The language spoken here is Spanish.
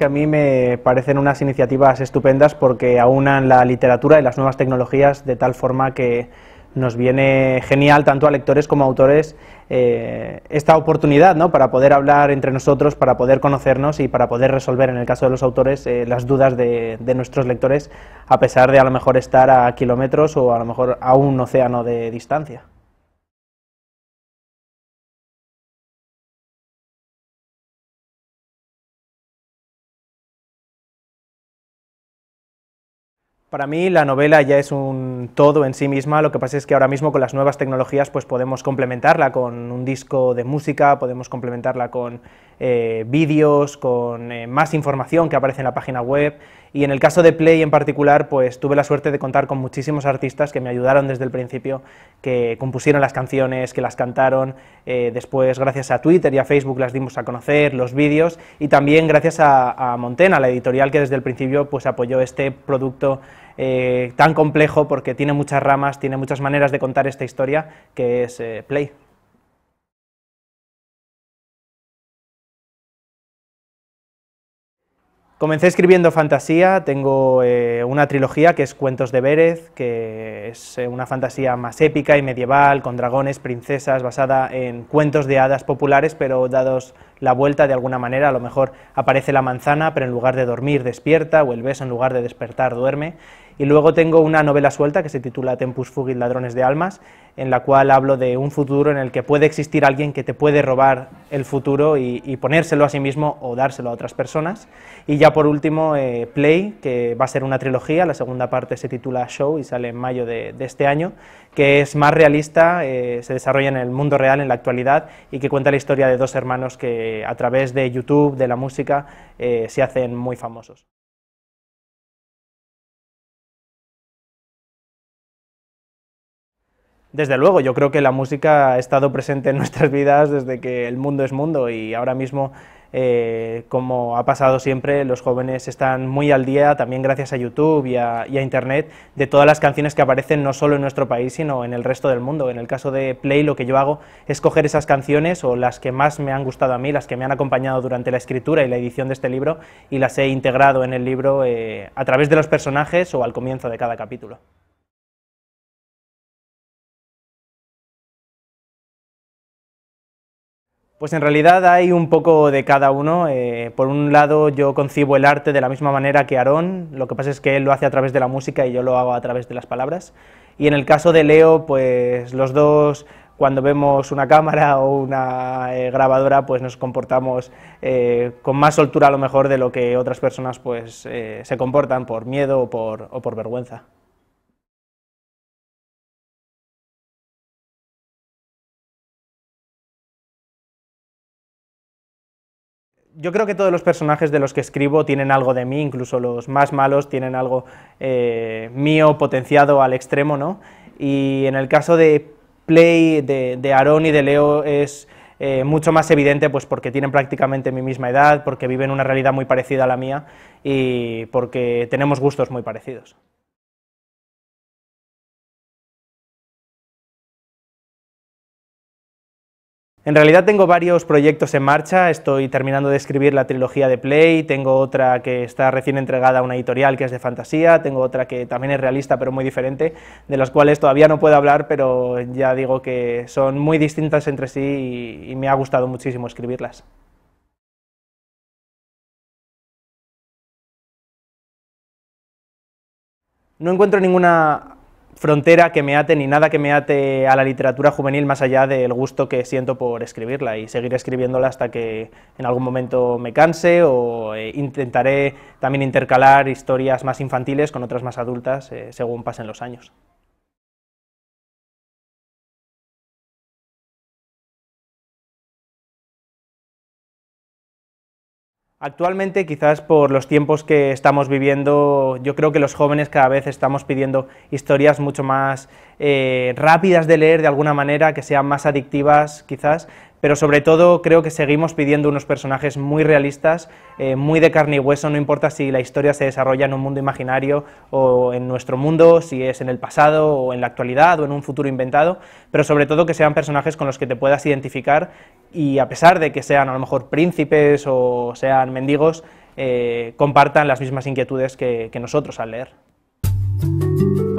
que a mí me parecen unas iniciativas estupendas porque aunan la literatura y las nuevas tecnologías de tal forma que nos viene genial tanto a lectores como a autores eh, esta oportunidad ¿no? para poder hablar entre nosotros, para poder conocernos y para poder resolver en el caso de los autores eh, las dudas de, de, nuestros lectores a pesar de a lo mejor estar a kilómetros o a lo mejor a un océano de distancia. Para mí la novela ya es un todo en sí misma, lo que pasa es que ahora mismo con las nuevas tecnologías pues podemos complementarla con un disco de música, podemos complementarla con eh, vídeos, con eh, más información que aparece en la página web y en el caso de Play en particular pues tuve la suerte de contar con muchísimos artistas que me ayudaron desde el principio, que compusieron las canciones, que las cantaron, eh, después gracias a Twitter y a Facebook las dimos a conocer, los vídeos y también gracias a, Montena, la editorial que desde el principio pues apoyó este producto eh, tan complejo porque tiene muchas ramas, tiene muchas maneras de contar esta historia que es eh, Play. Comencé escribiendo fantasía, tengo eh, una trilogía que es Cuentos de Vérez, que es eh, una fantasía más épica y medieval, con dragones, princesas, basada en cuentos de hadas populares, pero dados la vuelta de alguna manera, a lo mejor aparece la manzana, pero en lugar de dormir despierta, o el beso en lugar de despertar duerme. Y luego tengo una novela suelta que se titula Tempus Fugit, Ladrones de Almas, en la cual hablo de un futuro en el que puede existir alguien que te puede robar el futuro y, ponérselo a sí mismo o dárselo a otras personas. Y ya por último, eh, Play, que va a ser una trilogía, la segunda parte se titula Show y sale en mayo de, este año, que es más realista, eh, se desarrolla en el mundo real, en la actualidad, y que cuenta la historia de dos hermanos que a través de YouTube, de la música, eh, se hacen muy famosos. Desde luego, yo creo que la música ha estado presente en nuestras vidas desde que el mundo es mundo y ahora mismo, eh, como ha pasado siempre, los jóvenes están muy al día, también gracias a YouTube y a, Internet, de todas las canciones que aparecen no solo en nuestro país, sino en el resto del mundo. En el caso de Play, lo que yo hago es coger esas canciones o las que más me han gustado a mí, las que me han acompañado durante la escritura y la edición de este libro, y las he integrado en el libro eh, a través de los personajes o al comienzo de cada capítulo. Pues en realidad hay un poco de cada uno. Eh, por un lado yo concibo el arte de la misma manera que Aarón, lo que pasa es que él lo hace a través de la música y yo lo hago a través de las palabras. Y en el caso de Leo, pues los dos cuando vemos una cámara o una eh, grabadora, pues nos comportamos eh, con más soltura a lo mejor de lo que otras personas pues, se comportan por miedo o por vergüenza. yo creo que todos los personajes de los que escribo tienen algo de mí, incluso los más malos tienen algo eh, mío potenciado al extremo, ¿no? Y en el caso de Play, de, de y de Leo es eh, mucho más evidente pues porque tienen prácticamente mi misma edad, porque viven una realidad muy parecida a la mía y porque tenemos gustos muy parecidos. En realidad tengo varios proyectos en marcha, estoy terminando de escribir la trilogía de Play, tengo otra que está recién entregada a una editorial que es de fantasía, tengo otra que también es realista pero muy diferente, de las cuales todavía no puedo hablar, pero ya digo que son muy distintas entre sí y, me ha gustado muchísimo escribirlas. No encuentro ninguna frontera que me ate ni nada que me ate a la literatura juvenil más allá del gusto que siento por escribirla y seguir escribiéndola hasta que en algún momento me canse o eh, intentaré también intercalar historias más infantiles con otras más adultas eh, según pasen los años. Actualmente, quizás por los tiempos que estamos viviendo, yo creo que los jóvenes cada vez estamos pidiendo historias mucho más eh, rápidas de leer de alguna manera, que sean más adictivas quizás, pero sobre todo creo que seguimos pidiendo unos personajes muy realistas, eh, muy de carne y hueso, no importa si la historia se desarrolla en un mundo imaginario o en nuestro mundo, si es en el pasado o en la actualidad o en un futuro inventado, pero sobre todo que sean personajes con los que te puedas identificar y a pesar de que sean a lo mejor príncipes o sean mendigos, eh, compartan las mismas inquietudes que nosotros al leer.